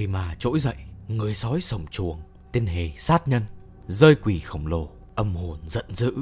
Vậy mà trỗi dậy, người sói sổng chuồng, tên hề sát nhân, rơi quỷ khổng lồ, âm hồn giận dữ,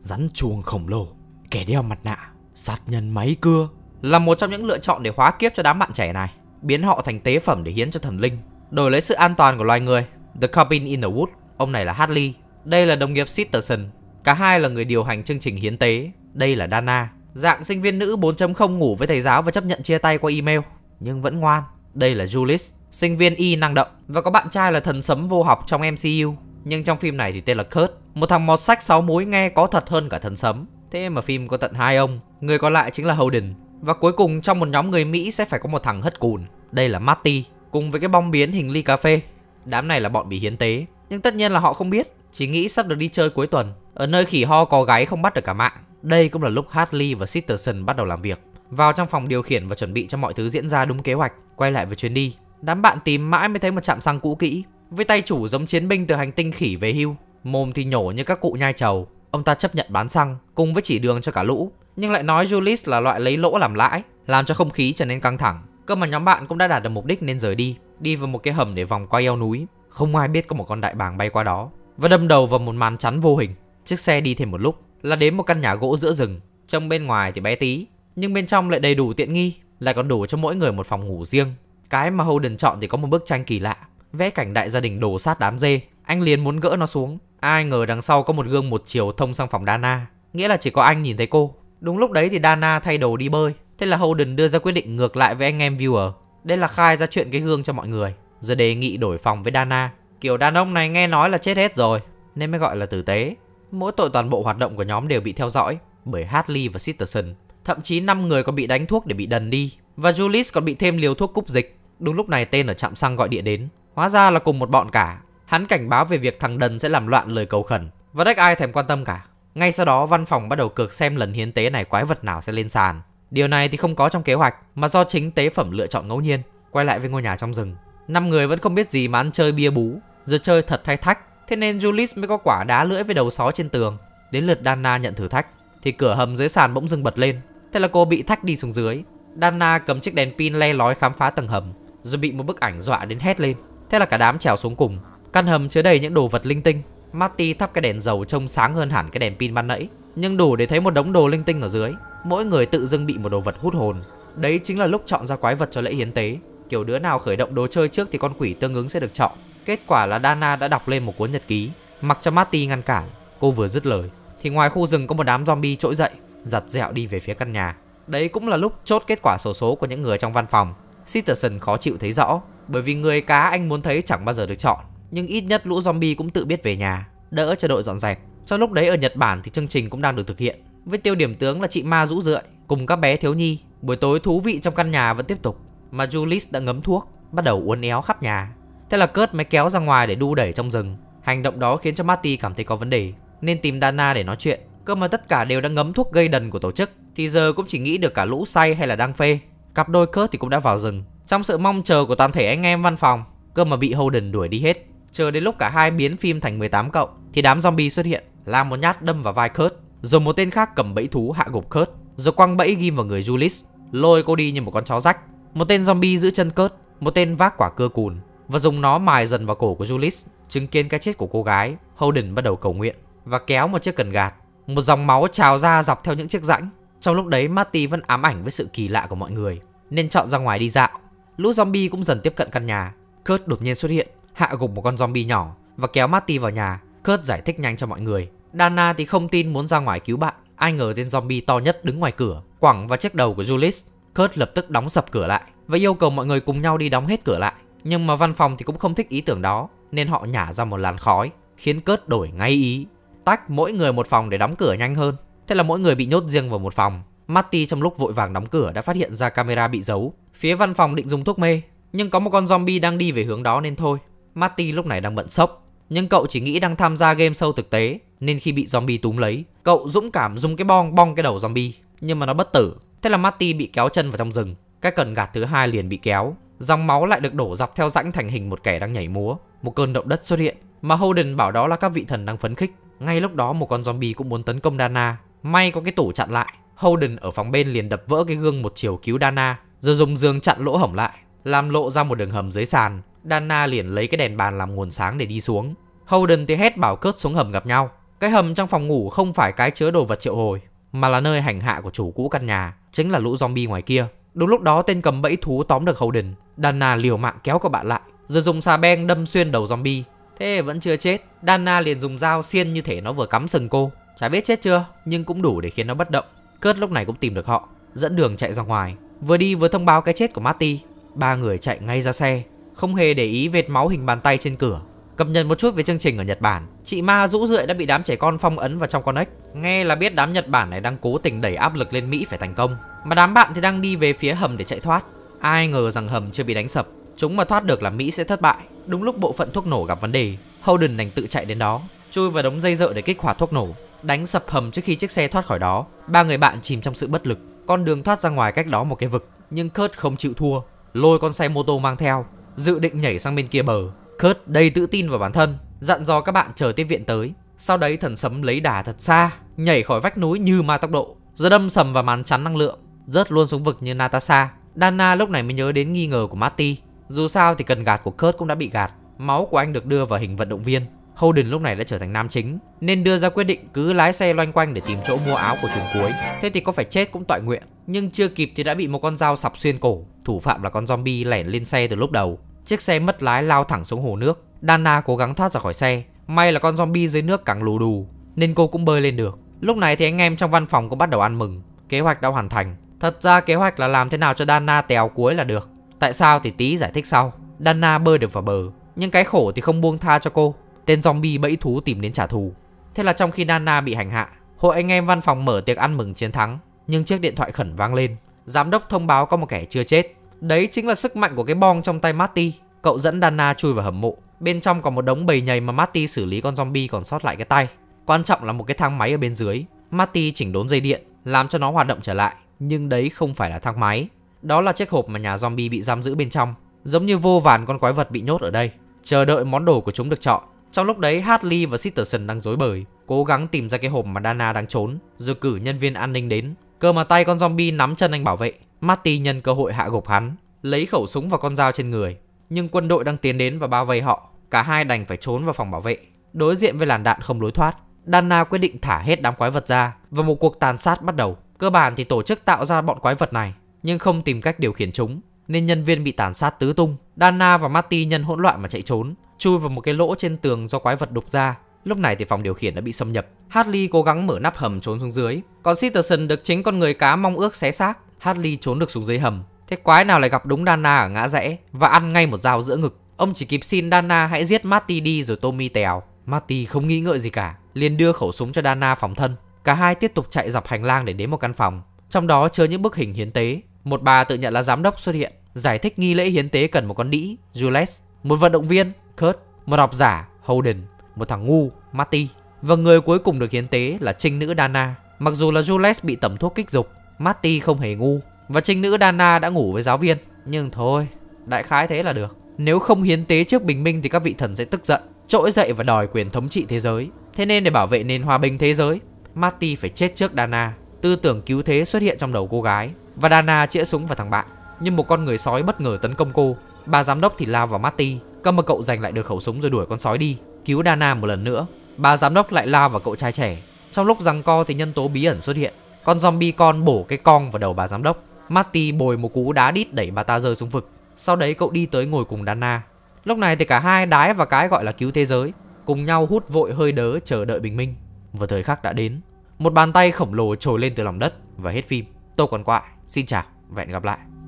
rắn chuồng khổng lồ, kẻ đeo mặt nạ, sát nhân máy cưa. Là một trong những lựa chọn để hóa kiếp cho đám bạn trẻ này, biến họ thành tế phẩm để hiến cho thần linh, đổi lấy sự an toàn của loài người. The Cabin in the Wood, ông này là Hartley, đây là đồng nghiệp Sitterson, cả hai là người điều hành chương trình hiến tế, đây là Dana, dạng sinh viên nữ 4.0 ngủ với thầy giáo và chấp nhận chia tay qua email, nhưng vẫn ngoan, đây là Julius, sinh viên y năng động và có bạn trai là thần sấm vô học trong MCU. Nhưng trong phim này thì tên là Kurt, một thằng mọt sách sáu múi nghe có thật hơn cả thần sấm. Thế mà phim có tận hai ông, người còn lại chính là Holden. Và cuối cùng trong một nhóm người Mỹ sẽ phải có một thằng hất cùn, đây là Marty, cùng với cái bong biến hình ly cà phê. Đám này là bọn bị hiến tế, nhưng tất nhiên là họ không biết, chỉ nghĩ sắp được đi chơi cuối tuần, ở nơi khỉ ho có gái không bắt được cả mạng. Đây cũng là lúc Hartley và Sitterson bắt đầu làm việc vào trong phòng điều khiển và chuẩn bị cho mọi thứ diễn ra đúng kế hoạch. Quay lại với chuyến đi, đám bạn tìm mãi mới thấy một trạm xăng cũ kỹ, với tay chủ giống chiến binh từ hành tinh khỉ về hưu, mồm thì nhổ như các cụ nhai trầu. Ông ta chấp nhận bán xăng cùng với chỉ đường cho cả lũ, nhưng lại nói Julius là loại lấy lỗ làm lãi, làm cho không khí trở nên căng thẳng. Cơ mà nhóm bạn cũng đã đạt được mục đích nên rời đi, đi vào một cái hầm để vòng qua eo núi. Không ai biết có một con đại bàng bay qua đó và đâm đầu vào một màn chắn vô hình. Chiếc xe đi thêm một lúc là đến một căn nhà gỗ giữa rừng. trông bên ngoài thì bé tí, nhưng bên trong lại đầy đủ tiện nghi, lại còn đủ cho mỗi người một phòng ngủ riêng. Cái mà Holden chọn thì có một bức tranh kỳ lạ, vẽ cảnh đại gia đình đổ sát đám dê. Anh liền muốn gỡ nó xuống, ai ngờ đằng sau có một gương một chiều thông sang phòng Dana, nghĩa là chỉ có anh nhìn thấy cô. Đúng lúc đấy thì Dana thay đồ đi bơi, thế là Holden đưa ra quyết định ngược lại với anh em viewer. Đây là khai ra chuyện cái gương cho mọi người, giờ đề nghị đổi phòng với Dana. Kiểu đàn ông này nghe nói là chết hết rồi, nên mới gọi là tử tế. Mỗi tội toàn bộ hoạt động của nhóm đều bị theo dõi bởi Hartley và Sitterson Thậm chí 5 người còn bị đánh thuốc để bị đần đi. Và Julius còn bị thêm liều thuốc cúc dịch. Đúng lúc này tên ở trạm xăng gọi điện đến. Hóa ra là cùng một bọn cả. Hắn cảnh báo về việc thằng đần sẽ làm loạn lời cầu khẩn. Và đếch ai thèm quan tâm cả. Ngay sau đó văn phòng bắt đầu cược xem lần hiến tế này quái vật nào sẽ lên sàn. Điều này thì không có trong kế hoạch mà do chính tế phẩm lựa chọn ngẫu nhiên. Quay lại với ngôi nhà trong rừng, năm người vẫn không biết gì mà ăn chơi bia bú, giờ chơi thật thay thách. Thế nên Julius mới có quả đá lưỡi với đầu sói trên tường. Đến lượt Dana nhận thử thách thì cửa hầm dưới sàn bỗng dưng bật lên, Thế là cô bị thách đi xuống dưới. Dana cầm chiếc đèn pin le lói khám phá tầng hầm, rồi bị một bức ảnh dọa đến hét lên. Thế là cả đám trèo xuống cùng. Căn hầm chứa đầy những đồ vật linh tinh. Marty thắp cái đèn dầu trông sáng hơn hẳn cái đèn pin ban nãy, nhưng đủ để thấy một đống đồ linh tinh ở dưới. Mỗi người tự dưng bị một đồ vật hút hồn. Đấy chính là lúc chọn ra quái vật cho lễ hiến tế. Kiểu đứa nào khởi động đồ chơi trước thì con quỷ tương ứng sẽ được chọn. Kết quả là Dana đã đọc lên một cuốn nhật ký, mặc cho Marty ngăn cản. Cô vừa dứt lời thì ngoài khu rừng có một đám zombie trỗi dậy, giặt dẹo đi về phía căn nhà. Đấy cũng là lúc chốt kết quả sổ số, số của những người trong văn phòng. Sitterson khó chịu thấy rõ, bởi vì người cá anh muốn thấy chẳng bao giờ được chọn. Nhưng ít nhất lũ zombie cũng tự biết về nhà, đỡ cho đội dọn dẹp. Cho lúc đấy ở Nhật Bản thì chương trình cũng đang được thực hiện. Với tiêu điểm tướng là chị ma rũ rượi, cùng các bé thiếu nhi. Buổi tối thú vị trong căn nhà vẫn tiếp tục, mà Julius đã ngấm thuốc, bắt đầu uốn éo khắp nhà. Thế là Kurt mới kéo ra ngoài để đu đẩy trong rừng. Hành động đó khiến cho Marty cảm thấy có vấn đề, nên tìm Dana để nói chuyện. Cơ mà tất cả đều đang ngấm thuốc gây đần của tổ chức Thì giờ cũng chỉ nghĩ được cả lũ say hay là đang phê Cặp đôi Kurt thì cũng đã vào rừng Trong sự mong chờ của toàn thể anh em văn phòng Cơ mà bị Holden đuổi đi hết Chờ đến lúc cả hai biến phim thành 18 cộng Thì đám zombie xuất hiện Làm một nhát đâm vào vai Kurt Rồi một tên khác cầm bẫy thú hạ gục Kurt Rồi quăng bẫy ghim vào người Julius Lôi cô đi như một con chó rách Một tên zombie giữ chân Kurt Một tên vác quả cưa cùn Và dùng nó mài dần vào cổ của Julius Chứng kiến cái chết của cô gái Holden bắt đầu cầu nguyện Và kéo một chiếc cần gạt một dòng máu trào ra dọc theo những chiếc rãnh. Trong lúc đấy Marty vẫn ám ảnh với sự kỳ lạ của mọi người, nên chọn ra ngoài đi dạo. Lũ zombie cũng dần tiếp cận căn nhà. Kurt đột nhiên xuất hiện, hạ gục một con zombie nhỏ và kéo Marty vào nhà. Kurt giải thích nhanh cho mọi người. Dana thì không tin muốn ra ngoài cứu bạn. Ai ngờ tên zombie to nhất đứng ngoài cửa, quẳng vào chiếc đầu của Julius. Kurt lập tức đóng sập cửa lại và yêu cầu mọi người cùng nhau đi đóng hết cửa lại. Nhưng mà văn phòng thì cũng không thích ý tưởng đó, nên họ nhả ra một làn khói, khiến Kurt đổi ngay ý tách mỗi người một phòng để đóng cửa nhanh hơn. Thế là mỗi người bị nhốt riêng vào một phòng. Matty trong lúc vội vàng đóng cửa đã phát hiện ra camera bị giấu. Phía văn phòng định dùng thuốc mê, nhưng có một con zombie đang đi về hướng đó nên thôi. Matty lúc này đang bận sốc, nhưng cậu chỉ nghĩ đang tham gia game show thực tế, nên khi bị zombie túm lấy, cậu dũng cảm dùng cái bong bong cái đầu zombie, nhưng mà nó bất tử. Thế là Matty bị kéo chân vào trong rừng, cái cần gạt thứ hai liền bị kéo, dòng máu lại được đổ dọc theo rãnh thành hình một kẻ đang nhảy múa. Một cơn động đất xuất hiện, mà Holden bảo đó là các vị thần đang phấn khích. Ngay lúc đó một con zombie cũng muốn tấn công Dana. May có cái tủ chặn lại. Holden ở phòng bên liền đập vỡ cái gương một chiều cứu Dana, rồi dùng giường chặn lỗ hổng lại, làm lộ ra một đường hầm dưới sàn. Dana liền lấy cái đèn bàn làm nguồn sáng để đi xuống. Holden thì hét bảo cướp xuống hầm gặp nhau. Cái hầm trong phòng ngủ không phải cái chứa đồ vật triệu hồi, mà là nơi hành hạ của chủ cũ căn nhà, chính là lũ zombie ngoài kia. Đúng lúc đó tên cầm bẫy thú tóm được Holden, Dana liều mạng kéo cậu bạn lại, rồi dùng xà beng đâm xuyên đầu zombie, Thế vẫn chưa chết, Dana liền dùng dao xiên như thể nó vừa cắm sừng cô. Chả biết chết chưa, nhưng cũng đủ để khiến nó bất động. Cớt lúc này cũng tìm được họ, dẫn đường chạy ra ngoài. Vừa đi vừa thông báo cái chết của Marty. Ba người chạy ngay ra xe, không hề để ý vệt máu hình bàn tay trên cửa. Cập nhật một chút về chương trình ở Nhật Bản, chị Ma rũ rượi đã bị đám trẻ con phong ấn vào trong con ếch. Nghe là biết đám Nhật Bản này đang cố tình đẩy áp lực lên Mỹ phải thành công, mà đám bạn thì đang đi về phía hầm để chạy thoát. Ai ngờ rằng hầm chưa bị đánh sập, chúng mà thoát được là Mỹ sẽ thất bại. Đúng lúc bộ phận thuốc nổ gặp vấn đề, Holden đành tự chạy đến đó, chui vào đống dây dợ để kích hoạt thuốc nổ, đánh sập hầm trước khi chiếc xe thoát khỏi đó. Ba người bạn chìm trong sự bất lực, con đường thoát ra ngoài cách đó một cái vực, nhưng Kurt không chịu thua, lôi con xe mô tô mang theo, dự định nhảy sang bên kia bờ. Kurt đầy tự tin vào bản thân, dặn dò các bạn chờ tiếp viện tới. Sau đấy thần sấm lấy đà thật xa, nhảy khỏi vách núi như ma tốc độ, rồi đâm sầm vào màn chắn năng lượng, rớt luôn xuống vực như Natasha. Dana lúc này mới nhớ đến nghi ngờ của Marty, dù sao thì cần gạt của Kurt cũng đã bị gạt, máu của anh được đưa vào hình vận động viên. Holden lúc này đã trở thành nam chính nên đưa ra quyết định cứ lái xe loanh quanh để tìm chỗ mua áo của trường cuối. Thế thì có phải chết cũng tội nguyện, nhưng chưa kịp thì đã bị một con dao sập xuyên cổ. Thủ phạm là con zombie lẻn lên xe từ lúc đầu. Chiếc xe mất lái lao thẳng xuống hồ nước. Dana cố gắng thoát ra khỏi xe. May là con zombie dưới nước càng lù đù nên cô cũng bơi lên được. Lúc này thì anh em trong văn phòng cũng bắt đầu ăn mừng, kế hoạch đã hoàn thành. Thật ra kế hoạch là làm thế nào cho Dana tèo cuối là được. Tại sao thì tí giải thích sau. Dana bơi được vào bờ, nhưng cái khổ thì không buông tha cho cô. Tên zombie bẫy thú tìm đến trả thù. Thế là trong khi Dana bị hành hạ, hội anh em văn phòng mở tiệc ăn mừng chiến thắng, nhưng chiếc điện thoại khẩn vang lên. Giám đốc thông báo có một kẻ chưa chết. Đấy chính là sức mạnh của cái bong trong tay Marty. Cậu dẫn Dana chui vào hầm mộ. Bên trong còn một đống bầy nhầy mà Marty xử lý con zombie còn sót lại cái tay. Quan trọng là một cái thang máy ở bên dưới. Marty chỉnh đốn dây điện, làm cho nó hoạt động trở lại. Nhưng đấy không phải là thang máy, đó là chiếc hộp mà nhà zombie bị giam giữ bên trong, giống như vô vàn con quái vật bị nhốt ở đây, chờ đợi món đồ của chúng được chọn. Trong lúc đấy, Hartley và Sitterson đang rối bời, cố gắng tìm ra cái hộp mà Dana đang trốn, rồi cử nhân viên an ninh đến. Cơ mà tay con zombie nắm chân anh bảo vệ, Marty nhân cơ hội hạ gục hắn, lấy khẩu súng và con dao trên người. Nhưng quân đội đang tiến đến và bao vây họ, cả hai đành phải trốn vào phòng bảo vệ, đối diện với làn đạn không lối thoát. Dana quyết định thả hết đám quái vật ra và một cuộc tàn sát bắt đầu. Cơ bản thì tổ chức tạo ra bọn quái vật này nhưng không tìm cách điều khiển chúng, nên nhân viên bị tàn sát tứ tung. Dana và Marty nhân hỗn loạn mà chạy trốn, chui vào một cái lỗ trên tường do quái vật đục ra. Lúc này thì phòng điều khiển đã bị xâm nhập. Harley cố gắng mở nắp hầm trốn xuống dưới, còn Sitterson được chính con người cá mong ước xé xác. Harley trốn được xuống dưới hầm. Thế quái nào lại gặp đúng Dana ở ngã rẽ và ăn ngay một dao giữa ngực. Ông chỉ kịp xin Dana hãy giết Marty đi rồi Tommy tèo. Marty không nghĩ ngợi gì cả, liền đưa khẩu súng cho Dana phòng thân. Cả hai tiếp tục chạy dọc hành lang để đến một căn phòng, trong đó chứa những bức hình hiến tế. Một bà tự nhận là giám đốc xuất hiện, giải thích nghi lễ hiến tế cần một con đĩ, Jules, một vận động viên, Kurt, một học giả, Holden, một thằng ngu, Matty. Và người cuối cùng được hiến tế là trinh nữ Dana. Mặc dù là Jules bị tẩm thuốc kích dục, Matty không hề ngu và trinh nữ Dana đã ngủ với giáo viên, nhưng thôi, đại khái thế là được. Nếu không hiến tế trước bình minh thì các vị thần sẽ tức giận, trỗi dậy và đòi quyền thống trị thế giới. Thế nên để bảo vệ nền hòa bình thế giới, Marty phải chết trước Dana. Tư tưởng cứu thế xuất hiện trong đầu cô gái và Dana chĩa súng vào thằng bạn, nhưng một con người sói bất ngờ tấn công cô. Bà giám đốc thì lao vào Marty, cơ mà cậu giành lại được khẩu súng rồi đuổi con sói đi, cứu Dana một lần nữa. Bà giám đốc lại lao vào cậu trai trẻ. Trong lúc giằng co thì nhân tố bí ẩn xuất hiện. Con zombie con bổ cái con vào đầu bà giám đốc. Marty bồi một cú đá đít đẩy bà ta rơi xuống vực. Sau đấy cậu đi tới ngồi cùng Dana. Lúc này thì cả hai đái và cái gọi là cứu thế giới cùng nhau hút vội hơi đớ chờ đợi bình minh. Và thời khắc đã đến. Một bàn tay khổng lồ trồi lên từ lòng đất và hết phim tôi còn Quại. Xin chào và hẹn gặp lại.